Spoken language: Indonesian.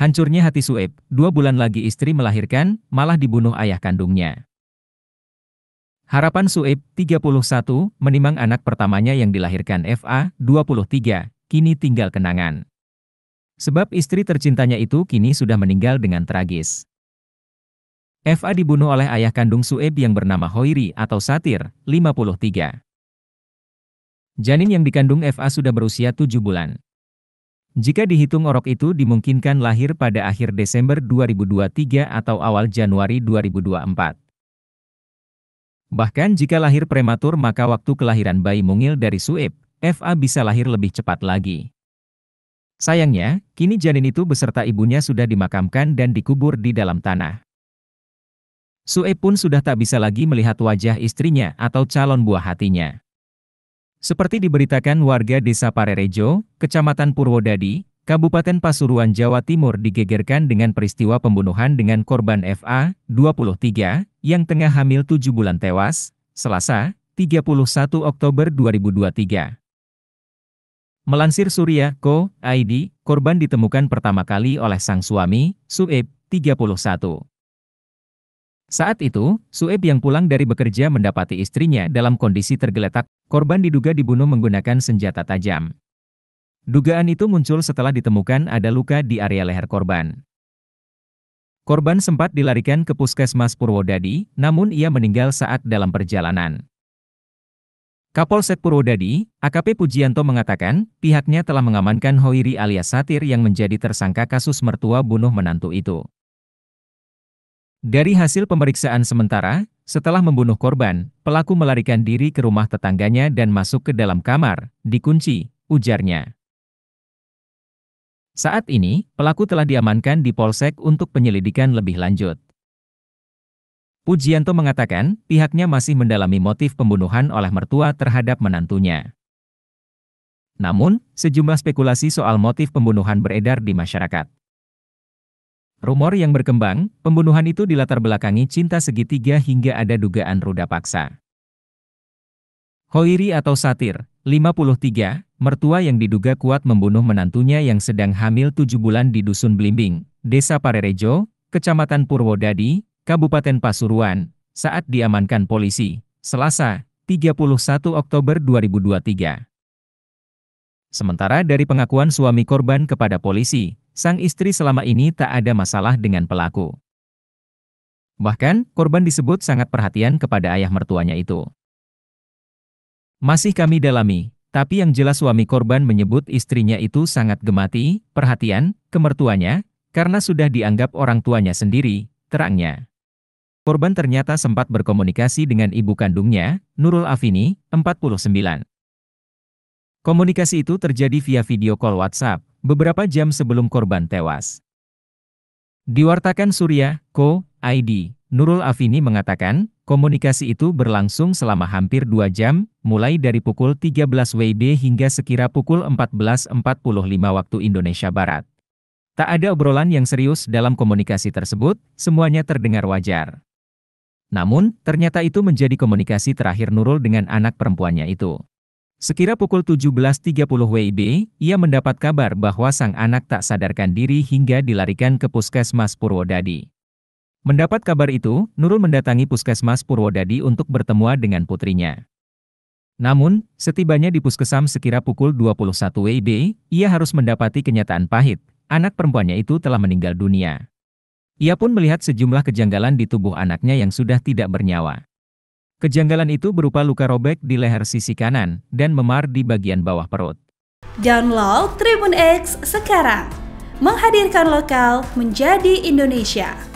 Hancurnya hati Sueb, dua bulan lagi istri melahirkan, malah dibunuh ayah kandungnya. Harapan Sueb, 31, menimang anak pertamanya yang dilahirkan FA, 23, kini tinggal kenangan. Sebab istri tercintanya itu kini sudah meninggal dengan tragis. FA dibunuh oleh ayah kandung Sueb yang bernama Hoiri atau Satir, 53. Janin yang dikandung FA sudah berusia 7 bulan. Jika dihitung orok itu dimungkinkan lahir pada akhir Desember 2023 atau awal Januari 2024. Bahkan jika lahir prematur maka waktu kelahiran bayi mungil dari Suib, FA bisa lahir lebih cepat lagi. Sayangnya, kini janin itu beserta ibunya sudah dimakamkan dan dikubur di dalam tanah. Sueb pun sudah tak bisa lagi melihat wajah istrinya atau calon buah hatinya. Seperti diberitakan warga Desa Parerejo, Kecamatan Purwodadi, Kabupaten Pasuruan Jawa Timur digegerkan dengan peristiwa pembunuhan dengan korban FA, 23, yang tengah hamil 7 bulan tewas, Selasa, 31 Oktober 2023. Melansir Surya, Co, ID, korban ditemukan pertama kali oleh sang suami, Sueb, 31. Saat itu, Sueb yang pulang dari bekerja mendapati istrinya dalam kondisi tergeletak, korban diduga dibunuh menggunakan senjata tajam. Dugaan itu muncul setelah ditemukan ada luka di area leher korban. Korban sempat dilarikan ke puskesmas Purwodadi, namun ia meninggal saat dalam perjalanan. Kapolsek Purwodadi, AKP Pujianto mengatakan, pihaknya telah mengamankan Hoiri alias Satir yang menjadi tersangka kasus mertua bunuh menantu itu. Dari hasil pemeriksaan sementara, setelah membunuh korban, pelaku melarikan diri ke rumah tetangganya dan masuk ke dalam kamar, dikunci, ujarnya. Saat ini, pelaku telah diamankan di Polsek untuk penyelidikan lebih lanjut. Pujianto mengatakan, pihaknya masih mendalami motif pembunuhan oleh mertua terhadap menantunya. Namun, sejumlah spekulasi soal motif pembunuhan beredar di masyarakat. Rumor yang berkembang, pembunuhan itu dilatar belakangi cinta segitiga hingga ada dugaan ruda paksa. Hoiri atau Satir, 53, mertua yang diduga kuat membunuh menantunya yang sedang hamil tujuh bulan di Dusun Blimbing, Desa Parerejo, Kecamatan Purwodadi, Kabupaten Pasuruan, saat diamankan polisi, Selasa, 31 Oktober 2023. Sementara dari pengakuan suami korban kepada polisi, sang istri selama ini tak ada masalah dengan pelaku. Bahkan, korban disebut sangat perhatian kepada ayah mertuanya itu. Masih kami dalami, tapi yang jelas suami korban menyebut istrinya itu sangat gemati, perhatian, kemertuanya, karena sudah dianggap orang tuanya sendiri, terangnya. Korban ternyata sempat berkomunikasi dengan ibu kandungnya, Nurul Afini, 49. Komunikasi itu terjadi via video call WhatsApp, beberapa jam sebelum korban tewas. Diwartakan Surya, Co, ID, Nurul Afini mengatakan, komunikasi itu berlangsung selama hampir dua jam, mulai dari pukul 13 WIB hingga sekira pukul 14.45 waktu Indonesia Barat. Tak ada obrolan yang serius dalam komunikasi tersebut, semuanya terdengar wajar. Namun, ternyata itu menjadi komunikasi terakhir Nurul dengan anak perempuannya itu. Sekira pukul 17.30 WIB, ia mendapat kabar bahwa sang anak tak sadarkan diri hingga dilarikan ke puskesmas Purwodadi. Mendapat kabar itu, Nurul mendatangi puskesmas Purwodadi untuk bertemu dengan putrinya. Namun, setibanya di puskesam sekira pukul 21 WIB, ia harus mendapati kenyataan pahit, anak perempuannya itu telah meninggal dunia. Ia pun melihat sejumlah kejanggalan di tubuh anaknya yang sudah tidak bernyawa. Kejanggalan itu berupa luka robek di leher sisi kanan dan memar di bagian bawah perut. Download Tribun X sekarang, menghadirkan lokal menjadi Indonesia.